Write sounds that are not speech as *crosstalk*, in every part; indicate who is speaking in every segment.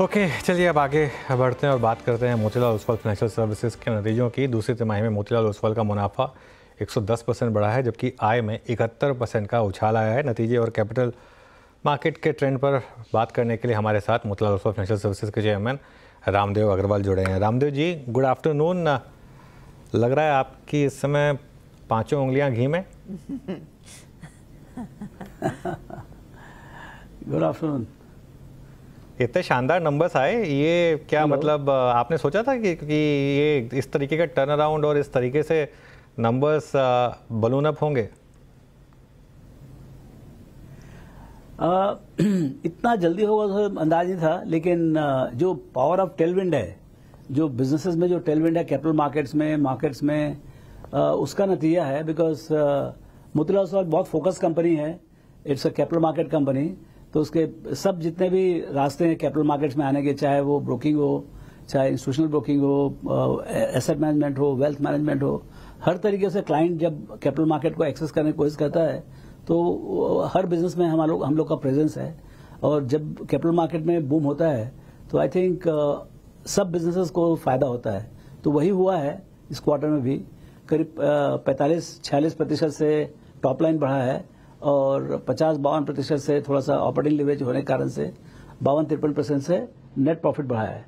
Speaker 1: Okay चलिए अब आगे बढ़ते हैं और बात करते हैं मोतीलाल ओसवाल फाइनेंशियल सर्विसेज के नतीजों की दूसरी तिमाही में मोतीलाल ओसवाल का मुनाफा 110 परसेंट बढ़ा है जबकि आय में 71 परसेंट का उछाल आया है नतीजे और कैपिटल मार्केट के ट्रेंड पर बात करने के लिए हमारे साथ मोतीलाल ओसवाल फाइनेंशियल सर्विसेज के चेयरमैन रामदेव अग्रवाल जुड़े हैं रामदेव जी गुड आफ्टरनून लग रहा है आपकी इस समय पाँचों उंगलियाँ घी में गुड *laughs* आफ्टरनून इतने शानदार नंबर्स आए ये क्या Hello. मतलब आपने सोचा था कि कि ये इस तरीके का टर्न अराउंड और इस तरीके से नंबर्स बलून अप होंगे
Speaker 2: आ, *clears throat* इतना जल्दी होगा तो अंदाज नहीं था लेकिन जो पावर ऑफ टेलविंड है जो बिजनेसेस में जो टेलविंड है कैपिटल मार्केट्स में मार्केट्स में आ, उसका नतीजा है बिकॉज मुतला बहुत फोकस कंपनी है it's a capital market company तो उसके सब जितने भी रास्ते हैं कैपिटल मार्केट्स में आने के चाहे वो ब्रोकिंग हो चाहे इंस्टीट्यूशनल ब्रोकिंग हो एसेट मैनेजमेंट हो वेल्थ मैनेजमेंट हो हर तरीके से क्लाइंट जब कैपिटल मार्केट को एक्सेस करने की कोशिश करता है तो हर बिजनेस में हम लोग हम लोग का प्रेजेंस है और जब कैपिटल मार्केट में बूम होता है तो आई थिंक सब बिजनेसेस को फायदा होता है तो वही हुआ है इस क्वार्टर में भी करीब पैंतालीस छियालीस प्रतिशत से टॉप लाइन बढ़ा है और पचास बावन प्रतिशत से थोड़ा सा ऑपरेटिंग लिवेज होने के कारण से बावन तिरपन परसेंट से नेट प्रॉफिट बढ़ा है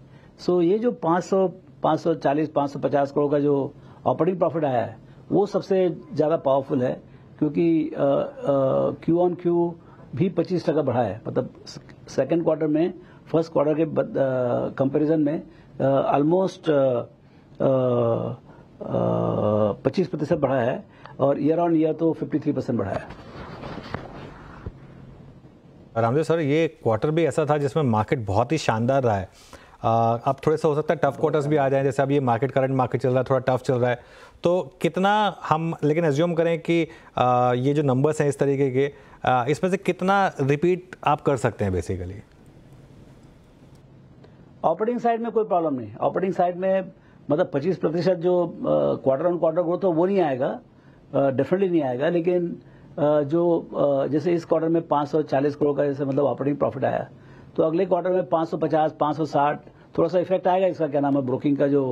Speaker 2: सो ये जो 500 540 550 करोड़ का जो ऑपरेटिंग प्रॉफिट आया है वो सबसे ज़्यादा पावरफुल है क्योंकि क्यू ऑन क्यू भी पच्चीस टका बढ़ा है मतलब सेकेंड क्वार्टर में फर्स्ट क्वार्टर के कंपेरिजन में ऑलमोस्ट पच्चीस प्रतिशत बढ़ा है और ईयर ऑन ईयर तो 53 परसेंट बढ़ा है रामदेव सर ये क्वार्टर भी
Speaker 1: ऐसा था जिसमें मार्केट बहुत ही शानदार रहा है अब थोड़े सा हो सकता है टफ क्वार्टर्स भी आ जाए जैसे अब ये मार्केट करंट मार्केट चल रहा है थोड़ा टफ चल रहा है तो कितना हम लेकिन एज्यूम करें कि ये जो नंबर्स हैं इस तरीके के इसमें से कितना रिपीट आप कर सकते हैं बेसिकली
Speaker 2: ऑपरेटिंग साइड में कोई प्रॉब्लम नहीं ऑपरेटिंग साइड में मतलब 25 प्रतिशत जो क्वार्टर ऑन क्वार्टर ग्रोथ हो वो नहीं आएगा डेफिनेटली नहीं आएगा लेकिन जो जैसे इस क्वार्टर में 540 करोड़ का जैसे मतलब ऑपरेटिंग प्रॉफिट आया तो अगले क्वार्टर में 550, 560 थोड़ा सा इफेक्ट आएगा इसका क्या नाम है ब्रोकिंग का जो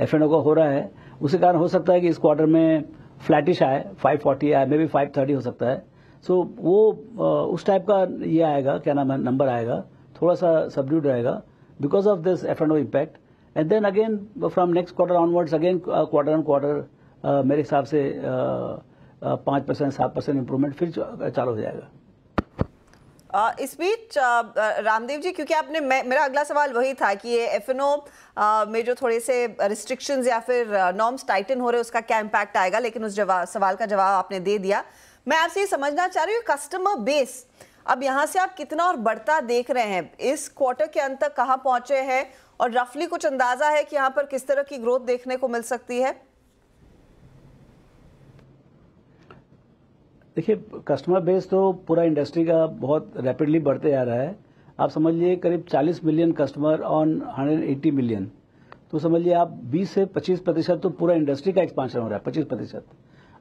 Speaker 2: एफ का हो रहा है उसी कारण हो सकता है कि इस क्वार्टर में फ्लैटिश आए 540 आए मे बी फाइव हो सकता है सो so, वो उस टाइप का ये आएगा क्या नाम है नंबर आएगा थोड़ा सा सब्ड्यूड रहेगा because of this F impact and then again from next quarter onwards again quarter on quarter मेरे हिसाब से uh, पाँच परसेंट सात परसेंट इम्प्रूवमेंट फिर चालू हो जाएगा इस बीच रामदेव जी क्योंकि आपने मेरा अगला सवाल वही था कि ये एफ में जो थोड़े से रिस्ट्रिक्शंस या फिर नॉर्म्स टाइटन हो रहे उसका क्या इम्पैक्ट आएगा लेकिन उस जवाब सवाल का जवाब आपने दे दिया मैं आपसे ये समझना चाह रही हूँ कस्टमर बेस अब यहाँ से आप कितना और बढ़ता देख रहे हैं इस क्वार्टर के अंत तक कहाँ पहुँचे हैं और रफली कुछ अंदाज़ा है कि यहाँ पर किस तरह की ग्रोथ देखने को मिल सकती है देखिए कस्टमर बेस तो पूरा इंडस्ट्री का बहुत रैपिडली बढ़ते जा रहा है आप समझ लीजिए करीब 40 मिलियन कस्टमर ऑन 180 मिलियन तो समझिए आप 20 से 25 प्रतिशत तो पूरा इंडस्ट्री का एक्सपांशन हो रहा है 25 प्रतिशत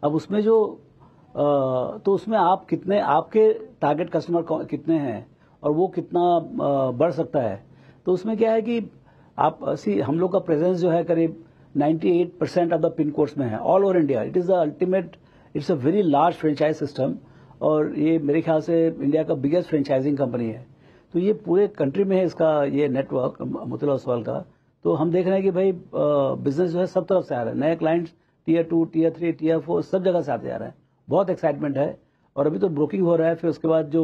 Speaker 2: अब उसमें जो आ, तो उसमें आप कितने आपके टारगेट कस्टमर कितने हैं और वो कितना आ, बढ़ सकता है तो उसमें क्या है कि आप सी हम लोग का प्रेजेंस जो है करीब 98 percent of the pin codes में है all over India it is the ultimate it's a very large franchise system और ये मेरे ख्याल से इंडिया का बिगेस्ट फ्रेंचाइजिंग कंपनी है तो ये पूरे कंट्री में है इसका ये नेटवर्क मुतला सवाल का तो हम देख रहे हैं कि भाई बिजनेस जो है सब तरफ से आ रहा है नए clients tier two tier three tier four सब जगह से आते जा रहे हैं बहुत एक्साइटमेंट है और अभी तो ब्रोकिंग हो रहा है फिर उसके बाद जो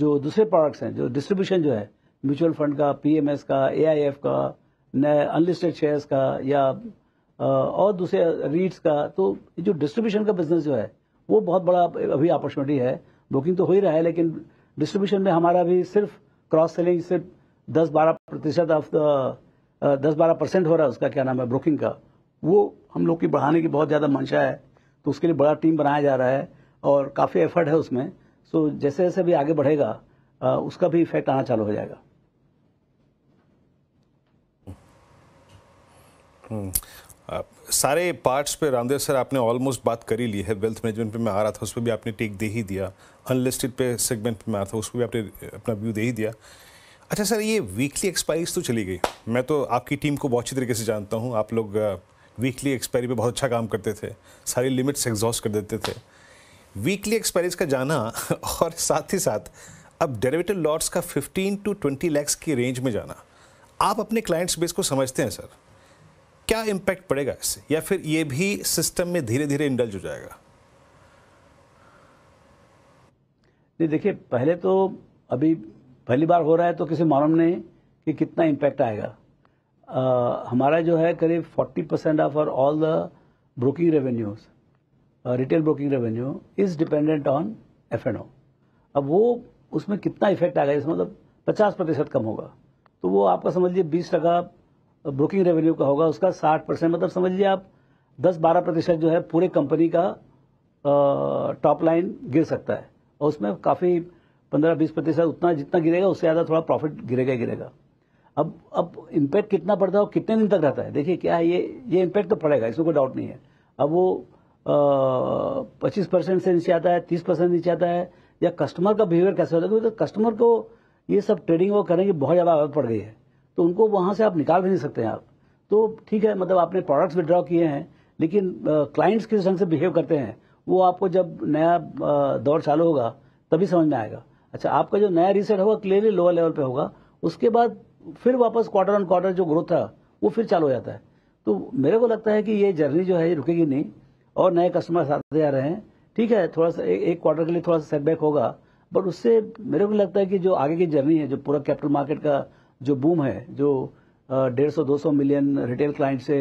Speaker 2: जो दूसरे प्रोडक्ट्स हैं जो डिस्ट्रीब्यूशन जो है म्यूचुअल फंड का पीएमएस का एआईएफ का नए अनलिस्टेड शेयर्स का या और दूसरे रीट्स का तो जो डिस्ट्रीब्यूशन का बिजनेस जो है वो बहुत बड़ा अभी अपॉर्चुनिटी है बुकिंग तो हो ही रहा है लेकिन डिस्ट्रीब्यूशन में हमारा भी सिर्फ क्रॉस सेलिंग सिर्फ दस बारह प्रतिशत ऑफ द दस बारह परसेंट हो रहा है उसका क्या नाम है ब्रोकिंग का वो हम लोग की बढ़ाने की बहुत ज़्यादा मंशा है तो उसके लिए बड़ा टीम बनाया जा रहा है और काफ़ी एफर्ट है उसमें सो जैसे जैसे भी आगे बढ़ेगा उसका भी इफेक्ट आना चालू हो जाएगा
Speaker 1: हम्म। सारे पार्ट्स पे रामदेव सर आपने ऑलमोस्ट बात कर ही ली है वेल्थ मैनेजमेंट पे मैं आ रहा था उस पर भी आपने टेक दे ही दिया अनलिस्टेड पे सेगमेंट पे मैं आ था उस पर भी आपने अपना व्यू दे ही दिया अच्छा सर ये वीकली एक्सपायरीज तो चली गई मैं तो आपकी टीम को बहुत अच्छी तरीके से जानता हूँ आप लोग वीकली एक्सपायरी पे बहुत अच्छा काम करते थे सारी लिमिट्स एग्जॉस्ट कर देते थे वीकली एक्सपायरीज का जाना *laughs* और साथ ही साथ अब डेरेवेटिव लॉट्स का 15 टू 20 लैक्स की रेंज में जाना आप अपने क्लाइंट्स बेस को समझते हैं सर क्या इम्पैक्ट पड़ेगा इससे या फिर ये भी सिस्टम में धीरे धीरे इंडल्ज हो जाएगा
Speaker 2: नहीं देखिए पहले तो अभी पहली बार हो रहा है तो किसी मालूम नहीं कि कितना इम्पैक्ट आएगा आ, हमारा जो है करीब 40 परसेंट ऑफ और all the broking revenues retail broking revenue is dependent on F and O अब वो उसमें कितना इफेक्ट आएगा इसमें मतलब पचास प्रतिशत कम होगा तो वो आपका समझ लीजिए बीस टका ब्रोकिंग रेवेन्यू का होगा उसका साठ परसेंट मतलब समझिए आप दस बारह प्रतिशत जो है पूरे कंपनी का टॉप लाइन गिर सकता है और उसमें काफ़ी पंद्रह बीस प्रतिशत उतना जितना गिरेगा उससे ज़्यादा थोड़ा प्रॉफिट गिरेगा गिरेगा अब अब इम्पैक्ट कितना पड़ता है और कितने दिन तक रहता है देखिए क्या है ये ये इम्पैक्ट तो पड़ेगा इसमें कोई डाउट नहीं है अब वो पच्चीस परसेंट से नीचे आता है तीस परसेंट नीचे आता है या कस्टमर का बिहेवियर कैसे होता है क्योंकि तो कस्टमर तो को ये सब ट्रेडिंग वो करेंगे बहुत ज़्यादा आदत पड़ गई है तो उनको वहां से आप निकाल भी नहीं सकते हैं आप तो ठीक है मतलब आपने प्रोडक्ट्स विड्रॉ किए हैं लेकिन क्लाइंट्स किस ढंग से बिहेव करते हैं वो आपको जब नया दौर चालू होगा तभी समझ में आएगा अच्छा आपका जो नया रीसेट होगा क्लियरली लोअर लेवल पे होगा उसके बाद फिर वापस क्वार्टर ऑन क्वार्टर जो ग्रोथ था वो फिर चालू हो जाता है तो मेरे को लगता है कि ये जर्नी जो है ये रुकेगी नहीं और नए कस्टमर आते जा रहे हैं ठीक है थोड़ा सा एक क्वार्टर के लिए थोड़ा सा सेटबैक होगा बट उससे मेरे को लगता है कि जो आगे की जर्नी है जो पूरा कैपिटल मार्केट का जो बूम है जो डेढ़ सौ दो सौ मिलियन रिटेल क्लाइंट से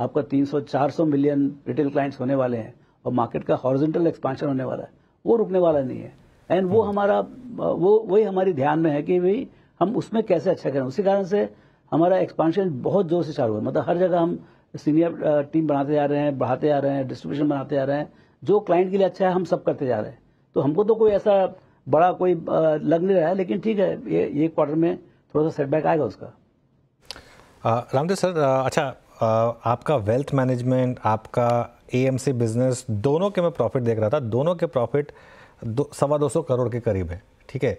Speaker 2: आपका तीन सौ चार सौ मिलियन रिटेल क्लाइंट्स होने वाले हैं और मार्केट का हॉरिजेंटल एक्सपांशन होने वाला है वो रुकने वाला नहीं है एंड वो हम्म। हमारा वो वही हमारी ध्यान में है कि भाई हम उसमें कैसे अच्छा करें उसी कारण से हमारा एक्सपांशन बहुत जोर से चालू है मतलब हर जगह हम सीनियर टीम बनाते जा रहे हैं बढ़ाते जा रहे हैं डिस्ट्रीब्यूशन बनाते जा रहे हैं जो क्लाइंट के लिए अच्छा है हम सब करते जा रहे हैं तो हमको तो कोई ऐसा बड़ा कोई लग नहीं रहा है लेकिन ठीक है ये एक क्वार्टर में थोड़ा सा सेटबैक आएगा उसका
Speaker 1: रामदेव सर अच्छा आपका वेल्थ मैनेजमेंट आपका एएमसी बिजनेस दोनों के मैं प्रॉफिट देख रहा था दोनों के प्रॉफिट दो सवा दो सौ करोड़ के करीब है ठीक है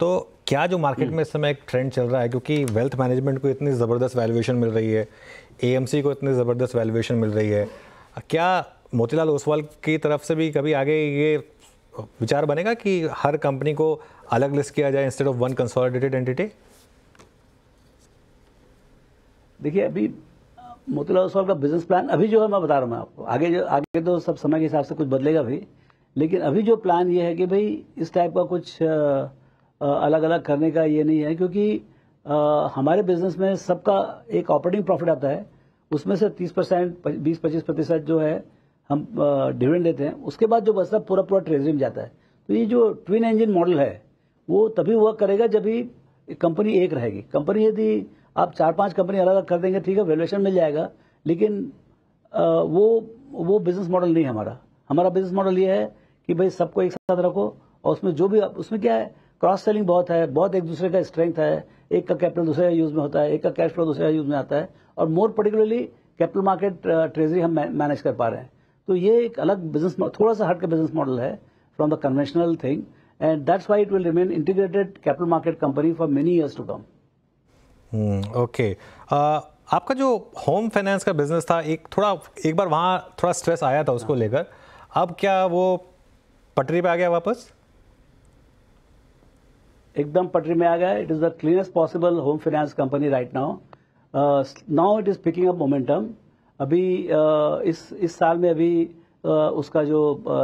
Speaker 1: तो क्या जो मार्केट में इस समय एक ट्रेंड चल रहा है क्योंकि वेल्थ मैनेजमेंट को इतनी ज़बरदस्त वैल्यूएशन मिल रही है एएमसी को इतनी ज़बरदस्त वैल्यूएशन मिल रही है क्या मोतीलाल ओसवाल की तरफ से भी कभी आगे ये विचार बनेगा कि हर कंपनी को अलग लिस्ट किया जाए instead of one consolidated
Speaker 2: entity देखिए अभी मोतीलाल ओसवाल का बिजनेस प्लान अभी जो है मैं बता रहा हूँ आपको आगे जो आगे तो सब समय के हिसाब से कुछ बदलेगा भी लेकिन अभी जो प्लान ये है कि भाई इस टाइप का कुछ अलग अलग करने का ये नहीं है क्योंकि हमारे बिजनेस में सबका एक ऑपरेटिंग प्रॉफिट आता है उसमें से तीस परसेंट बीस पच्चीस प्रतिशत जो है हम डिविडेंड लेते हैं उसके बाद जो बचता पूरा पूरा ट्रेजरी में जाता है तो ये जो ट्विन इंजन मॉडल है वो तभी वर्क करेगा जब ही कंपनी एक रहेगी कंपनी यदि आप चार पांच कंपनी अलग अलग कर देंगे ठीक है वैल्यूएशन मिल जाएगा लेकिन वो वो बिजनेस मॉडल नहीं है हमारा हमारा बिजनेस मॉडल ये है कि भाई सबको एक साथ रखो और उसमें जो भी उसमें क्या है क्रॉस सेलिंग बहुत है बहुत एक दूसरे का स्ट्रेंथ है एक का कैपिटल दूसरे का यूज में होता है एक का कैश फ्लो दूसरे का यूज में आता है और more particularly capital market treasury हम मैनेज कर पा रहे हैं तो ये एक अलग बिजनेस थोड़ा सा हट का बिजनेस मॉडल है from the conventional thing and that's why it will remain integrated capital market company for many years to come
Speaker 1: okay आपका जो होम फाइनेंस का बिजनेस था एक थोड़ा एक बार वहाँ थोड़ा स्ट्रेस आया था उसको हाँ। लेकर अब क्या वो पटरी पे आ गया वापस
Speaker 2: एकदम पटरी में आ गया it is the cleanest possible home finance company right now now it is picking up momentum अभी इस इस साल में अभी उसका जो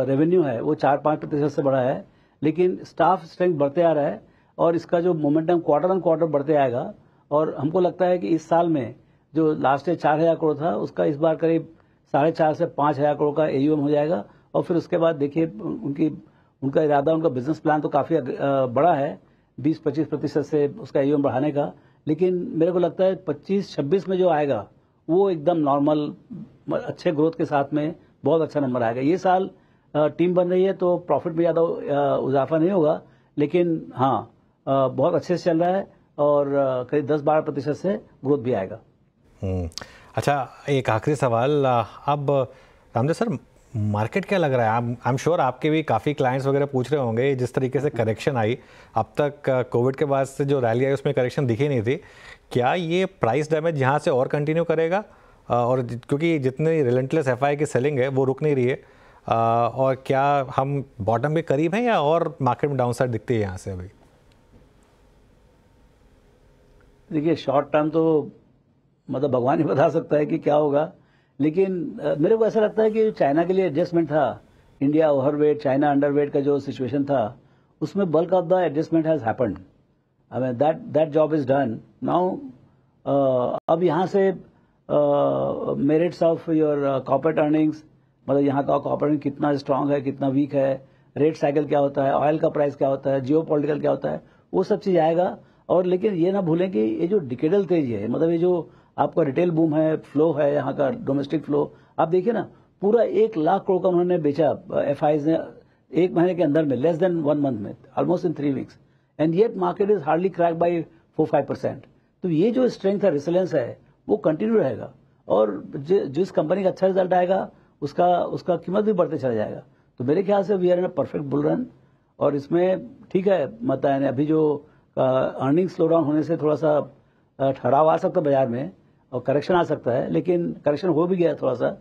Speaker 2: रेवेन्यू है वो चार पाँच प्रतिशत से बढ़ा है लेकिन स्टाफ स्ट्रेंथ बढ़ते आ रहा है और इसका जो मोमेंटम क्वार्टर ऑन क्वार्टर बढ़ते आएगा और हमको लगता है कि इस साल में जो लास्ट ईयर चार हज़ार करोड़ था उसका इस बार करीब साढ़े चार से पाँच हज़ार करोड़ का एयूएम हो जाएगा और फिर उसके बाद देखिए उनकी उनका इरादा उनका बिजनेस प्लान तो काफ़ी बड़ा है बीस पच्चीस प्रतिशत से उसका एयूएम बढ़ाने का लेकिन मेरे को लगता है पच्चीस छब्बीस में जो आएगा वो एकदम नॉर्मल अच्छे ग्रोथ के साथ में बहुत अच्छा नंबर आएगा ये साल टीम बन रही है तो प्रॉफिट में ज़्यादा इजाफा नहीं होगा लेकिन हाँ बहुत अच्छे से चल रहा है और करीब दस बारह प्रतिशत से ग्रोथ भी आएगा
Speaker 1: हम्म। अच्छा एक आखिरी सवाल अब रामदेव सर मार्केट क्या लग रहा है आई एम श्योर आपके भी काफ़ी क्लाइंट्स वगैरह पूछ रहे होंगे जिस तरीके से करेक्शन आई अब तक कोविड uh, के बाद से जो रैली आई उसमें करेक्शन दिखी नहीं थी क्या ये प्राइस डैमेज यहाँ से और कंटिन्यू करेगा uh, और क्योंकि जितनी रिलेंटलेस एफ की सेलिंग है वो रुक नहीं रही है uh, और क्या हम बॉटम के करीब हैं या और मार्केट में डाउन दिखती है यहाँ से अभी
Speaker 2: देखिए शॉर्ट टर्म तो मतलब भगवान ही बता सकता है कि क्या होगा लेकिन मेरे को ऐसा लगता है कि चाइना के लिए एडजस्टमेंट था इंडिया ओवरवेट चाइना अंडरवेट का जो सिचुएशन था उसमें bulk of the adjustment has happen I mean that that job is done now अब यहां से merits of your corporate earnings मतलब यहां का कॉपरेट कितना स्ट्रांग है कितना वीक है रेट साइकिल क्या होता है ऑयल का प्राइस क्या होता है जियो क्या होता है वो सब चीज आएगा और लेकिन ये ना भूलें कि ये जो डिकेडल तेज है मतलब ये जो आपका रिटेल बूम है फ्लो है यहाँ का डोमेस्टिक फ्लो आप देखिए ना पूरा एक लाख करोड़ का उन्होंने बेचा एफ ने एक महीने के अंदर में लेस देन वन मंथ में almost in three weeks and yet market is hardly crack by four five percent तो ये जो स्ट्रेंथ है रिसलेंस है वो कंटिन्यू रहेगा और जिस कंपनी का अच्छा रिजल्ट आएगा उसका उसका कीमत भी बढ़ते चला जाएगा तो मेरे ख्याल से we are in perfect bull run और इसमें ठीक है मतलब अभी जो अर्निंग स्लो डाउन होने से थोड़ा सा ठहराव आ सकता बाजार में और करेक्शन आ सकता है लेकिन करेक्शन हो भी गया थोड़ा सा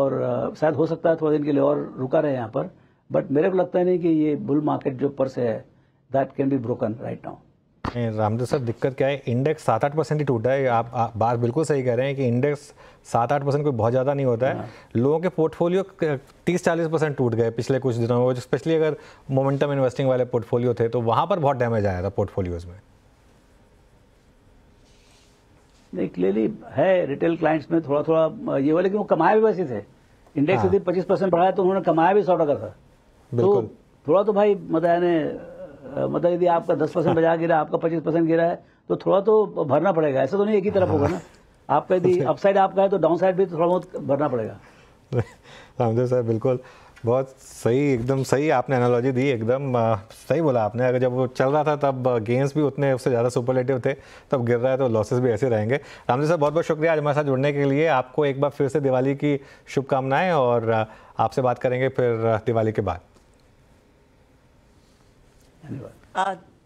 Speaker 2: और शायद हो सकता है थोड़ा दिन के लिए और रुका रहे यहाँ पर बट मेरे को लगता है नहीं कि ये बुल मार्केट जो से है that can be broken right now
Speaker 1: Ramdev sir दिक्कत क्या है इंडेक्स सात आठ परसेंट ही टूटा है आप, आप बात बिल्कुल सही कह रहे हैं कि इंडेक्स सात आठ परसेंट कोई बहुत ज़्यादा नहीं होता है हाँ। लोगों के पोर्टफोलियो तीस चालीस परसेंट टूट गए पिछले कुछ दिनों में स्पेशली अगर मोमेंटम इन्वेस्टिंग वाले पोर्टफोलियो थे तो वहाँ पर बहुत डैमेज आया था पोर्टफोलियोज़ में
Speaker 2: नहीं क्लियरली है रिटेल क्लाइंट्स में थोड़ा थोड़ा ये वाले लेकिन वो कमाया भी वैसे थे इंडेक्स हाँ। यदि पच्चीस परसेंट बढ़ाया तो उन्होंने कमाया भी सौ टका था तो थोड़ा तो भाई मतलब यानी मतलब यदि आपका दस परसेंट बजा गिरा आपका पच्चीस परसेंट गिरा है तो थोड़ा तो भरना पड़ेगा ऐसा तो नहीं एक ही तरफ होगा ना आपका यदि अपसाइड *laughs* आपका है तो डाउन साइड भी थोड़ा बहुत भरना पड़ेगा
Speaker 1: *laughs* रामदेव साहब बिल्कुल बहुत सही एकदम सही आपने एनालॉजी दी एकदम सही बोला आपने अगर जब वो चल रहा था तब गेंस भी उतने उससे ज़्यादा सुपरलेटिव थे तब गिर रहा है तो लॉसेस भी ऐसे रहेंगे रामजी साहब बहुत बहुत शुक्रिया आज हमारे साथ जुड़ने के लिए आपको एक बार फिर से दिवाली की शुभकामनाएँ और आपसे बात करेंगे फिर दिवाली के बाद
Speaker 2: धन्यवाद